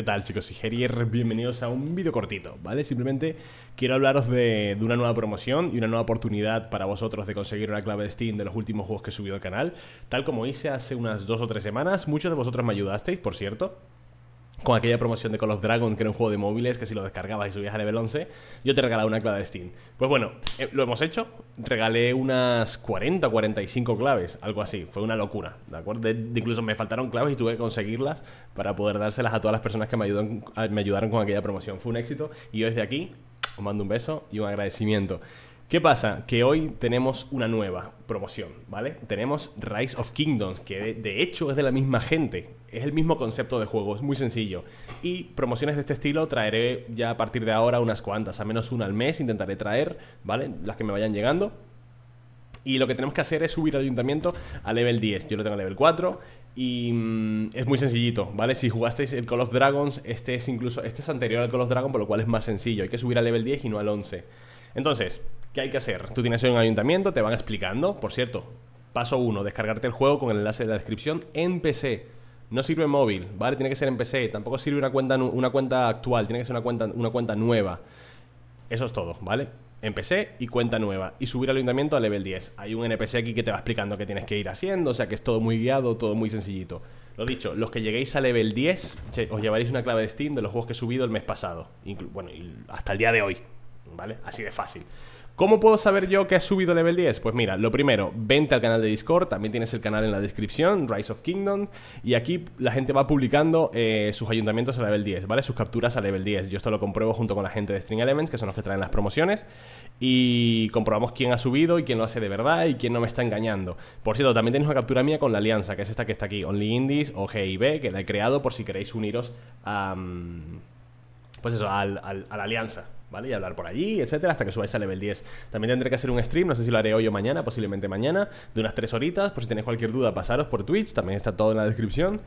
¿Qué tal chicos? Soy Gerier, bienvenidos a un vídeo cortito, ¿vale? Simplemente quiero hablaros de, de, una nueva promoción y una nueva oportunidad para vosotros de conseguir una clave de Steam de los últimos juegos que he subido al canal, tal como hice hace unas dos o tres semanas, muchos de vosotros me ayudasteis, por cierto, con aquella promoción de Call of Dragons, que era un juego de móviles, que si lo descargabas y subías a nivel 11, yo te regalaba una clave de Steam. Pues bueno, eh, lo hemos hecho, regalé unas 40 o 45 claves, algo así, fue una locura, ¿de acuerdo? incluso me faltaron claves y tuve que conseguirlas para poder dárselas a todas las personas que me, ayudan, me ayudaron con aquella promoción. Fue un éxito y yo desde aquí os mando un beso y un agradecimiento. ¿Qué pasa? Que hoy tenemos una nueva promoción, ¿vale? Tenemos Rise of Kingdoms, que de, hecho es de la misma gente. Es el mismo concepto de juego, es muy sencillo. Y promociones de este estilo traeré ya a partir de ahora unas cuantas, a menos una al mes intentaré traer, ¿vale? Las que me vayan llegando. Y lo que tenemos que hacer es subir al ayuntamiento a level 10. Yo lo tengo a level 4. Y mm, es muy sencillito, ¿vale? Si jugasteis el Call of Dragons, este es incluso. Este es anterior al Call of Dragons, por lo cual es más sencillo. Hay que subir al level 10 y no al 11. Entonces, ¿Qué hay que hacer? Tú tienes un ayuntamiento, te van explicando. Por cierto, paso 1, descargarte el juego con el enlace de la descripción en PC. No sirve móvil, ¿vale? Tiene que ser en PC. Tampoco sirve una cuenta, una cuenta actual, tiene que ser una cuenta, una cuenta nueva. Eso es todo, ¿vale? En PC y cuenta nueva. Y subir al ayuntamiento a level 10. Hay un NPC aquí que te va explicando qué tienes que ir haciendo, o sea que es todo muy guiado, todo muy sencillito. Lo dicho, los que lleguéis a level 10, os llevaréis una clave de Steam de los juegos que he subido el mes pasado. bueno, hasta el día de hoy, ¿vale? Así de fácil. ¿Cómo puedo saber yo que has subido a level 10? Pues mira, lo primero, vente al canal de Discord, también tienes el canal en la descripción, Rise of Kingdom, y aquí la gente va publicando eh, sus ayuntamientos a level 10, ¿vale? Sus capturas a level 10. Yo esto lo compruebo junto con la gente de String Elements, que son los que traen las promociones, y comprobamos quién ha subido y quién lo hace de verdad y quién no me está engañando. Por cierto, también tenéis una captura mía con la alianza, que es esta que está aquí, Only Indies o GIB, que la he creado por si queréis uniros a... Mm, pues eso, al, a la alianza, ¿vale? Y hablar por allí, etcétera, hasta que subáis al level 10. También tendré que hacer un stream, no sé si lo haré hoy o mañana, posiblemente mañana, de unas 3 horitas. Por si tenéis cualquier duda, pasaros por Twitch, también está todo en la descripción.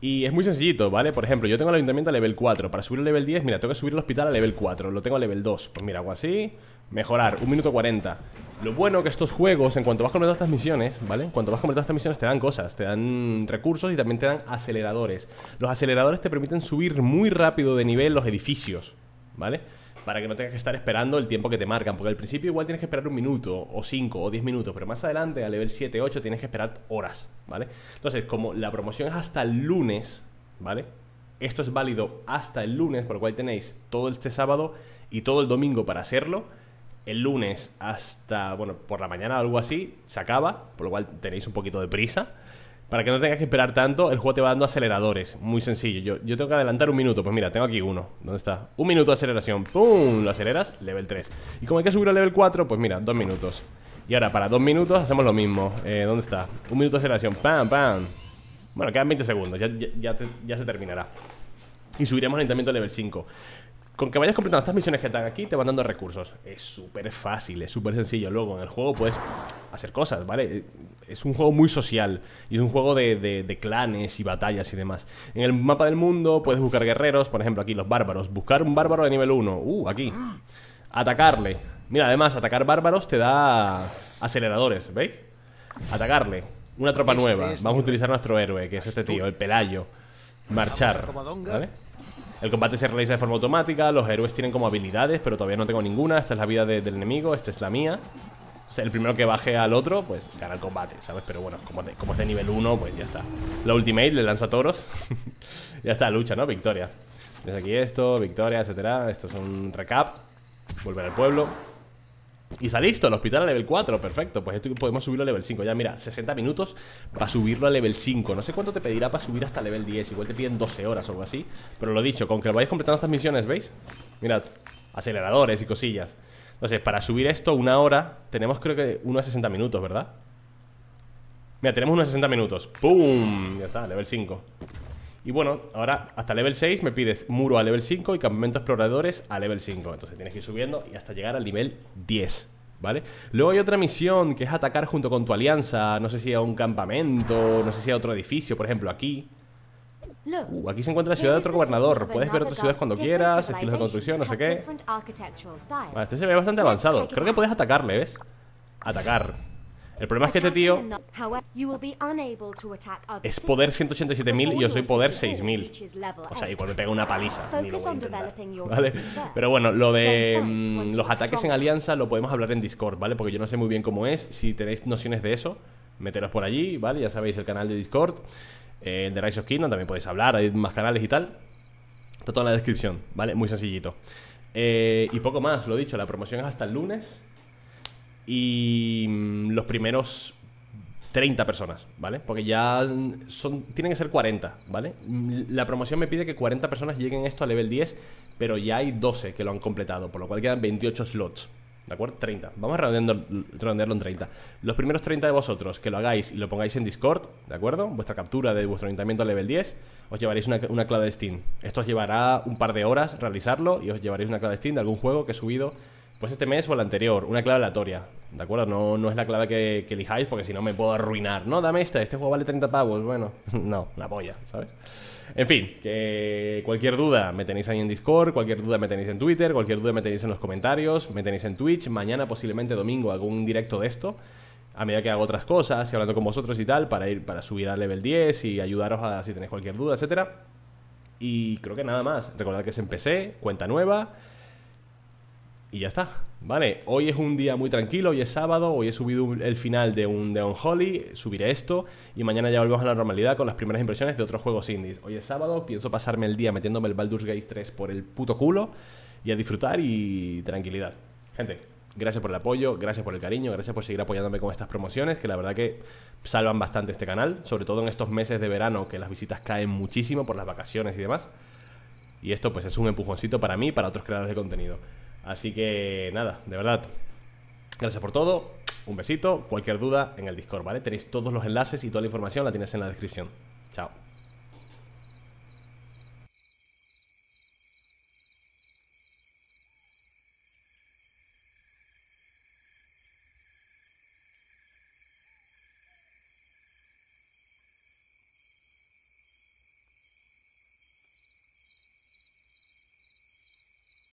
Y es muy sencillito, ¿vale? Por ejemplo, yo tengo el ayuntamiento a level 4. Para subir al level 10, mira, tengo que subir el hospital a level 4. Lo tengo a level 2. Pues mira, hago así. Mejorar, 1 minuto 40. Lo bueno que estos juegos, en cuanto vas completando estas misiones, ¿vale? En cuanto vas completando estas misiones, te dan cosas, te dan recursos y también te dan aceleradores. Los aceleradores te permiten subir muy rápido de nivel los edificios, ¿vale? para que no tengas que estar esperando el tiempo que te marcan, porque al principio igual tienes que esperar un minuto, o 5, o 10 minutos, pero más adelante, a nivel 7, 8, tienes que esperar horas, ¿vale? Entonces, como la promoción es hasta el lunes, ¿vale? Esto es válido hasta el lunes, por lo cual tenéis todo este sábado y todo el domingo para hacerlo. El lunes hasta, bueno, por la mañana o algo así, se acaba, por lo cual tenéis un poquito de prisa. Para que no tengas que esperar tanto, el juego te va dando aceleradores. Muy sencillo. Yo, tengo que adelantar un minuto. Pues mira, tengo aquí uno. ¿Dónde está? Un minuto de aceleración. ¡Pum! Lo aceleras, level 3. Y como hay que subir al level 4, pues mira, dos minutos. Y ahora, para dos minutos, hacemos lo mismo. Eh, ¿Dónde está? Un minuto de aceleración. ¡Pam, pam! Bueno, quedan 20 segundos. Ya, se terminará. Y subiremos al level 5 con que vayas completando estas misiones que están aquí, te van dando recursos. Es súper fácil, es súper sencillo. Luego, en el juego puedes hacer cosas, ¿vale? Es un juego muy social y es un juego de, de, clanes y batallas y demás. En el mapa del mundo puedes buscar guerreros, por ejemplo, aquí los bárbaros. Buscar un bárbaro de nivel 1. Uh, aquí. Atacarle. Mira, además, atacar bárbaros te da aceleradores, ¿veis? Atacarle. Una tropa este, nueva. Este, Vamos a este. utilizar nuestro héroe, que es este tío, el Pelayo. Marchar. ¿Vale? El combate se realiza de forma automática, los héroes tienen como habilidades, pero todavía no tengo ninguna. Esta es la vida del enemigo, esta es la mía. O sea, el primero que baje al otro, pues gana el combate, ¿sabes? Pero bueno, como, como es de nivel 1, pues ya está. La ultimate le lanza toros. ya está, lucha, ¿no? Victoria. Desde aquí esto, victoria, etcétera. Esto es un recap. Volver al pueblo. Y está listo, el hospital a level 4, perfecto Pues esto podemos subirlo a level 5, ya mira, 60 minutos Para subirlo a level 5 No sé cuánto te pedirá para subir hasta level 10 Igual te piden 12 horas o algo así Pero lo dicho, con que lo vayáis completando estas misiones, ¿veis? Mirad, aceleradores y cosillas Entonces, para subir esto una hora Tenemos creo que unos 60 minutos, ¿verdad? Mira, tenemos unos 60 minutos ¡Pum! Ya está, level 5 y bueno, ahora hasta level 6 me pides muro a level 5 y campamento exploradores a level 5. Entonces tienes que ir subiendo y hasta llegar al nivel 10. ¿Vale? Luego hay otra misión que es atacar junto con tu alianza, no sé si a un campamento, no sé si a otro edificio, por ejemplo, aquí. Uh, aquí se encuentra la ciudad de otro gobernador. Puedes ver otras ciudades cuando quieras, estilos de construcción, no sé qué. este se ve bastante avanzado. Creo que puedes atacarle, ¿ves? Atacar. El problema es que este tío es poder 187.000 y yo soy poder 6.000. O sea, igual me pega una paliza. Pero bueno, lo de mm, los ataques en alianza lo podemos hablar en Discord, ¿vale? Porque yo no sé muy bien cómo es. Si tenéis nociones de eso, meteros por allí, ¿vale? Ya sabéis el canal de Discord. Eh, el de Rise of Kingdom también podéis hablar. Hay más canales y tal. Está todo en la descripción, ¿vale? Muy sencillito. Eh, y poco más, lo dicho, la promoción es hasta el lunes y mm, los primeros 30 personas, ¿vale? Porque ya son, tienen que ser 40, ¿vale? Mm, la promoción me pide que 40 personas lleguen esto a level 10, pero ya hay 12 que lo han completado, por lo cual quedan 28 slots, ¿de acuerdo? 30. Vamos a redondearlo en 30. Los primeros 30 de vosotros que lo hagáis y lo pongáis en Discord, ¿de acuerdo? Vuestra captura de vuestro ayuntamiento a level 10, os llevaréis una, una clave de Steam. Esto os llevará un par de horas realizarlo y os llevaréis una clave de Steam de algún juego que he subido pues este mes o el anterior, una clave aleatoria, ¿de acuerdo? No, no es la clave que, elijáis porque si no me puedo arruinar. No, dame esta, este juego vale 30 pavos. Bueno, no, la polla, ¿sabes? En fin, que cualquier duda me tenéis ahí en Discord, cualquier duda me tenéis en Twitter, cualquier duda me tenéis en los comentarios, me tenéis en Twitch, mañana posiblemente domingo hago un directo de esto a medida que hago otras cosas y hablando con vosotros y tal, para ir para subir al level 10 y ayudaros a si tenéis cualquier duda, etcétera. Y creo que nada más. Recordad que es en PC, cuenta nueva. Y ya está, ¿vale? Hoy es un día muy tranquilo, hoy es sábado, hoy he subido el final de un de On Holly, subiré esto y mañana ya volvemos a la normalidad con las primeras impresiones de otros juegos indies. Hoy es sábado, pienso pasarme el día metiéndome el Baldur's Gate 3 por el puto culo y a disfrutar y tranquilidad. Gente, gracias por el apoyo, gracias por el cariño, gracias por seguir apoyándome con estas promociones, que la verdad que salvan bastante este canal, sobre todo en estos meses de verano que las visitas caen muchísimo por las vacaciones y demás. Y esto pues es un empujoncito para mí para otros creadores de contenido. Así que nada, de verdad. Gracias por todo. Un besito. Cualquier duda en el Discord, ¿vale? Tenéis todos los enlaces y toda la información la tienes en la descripción. Chao.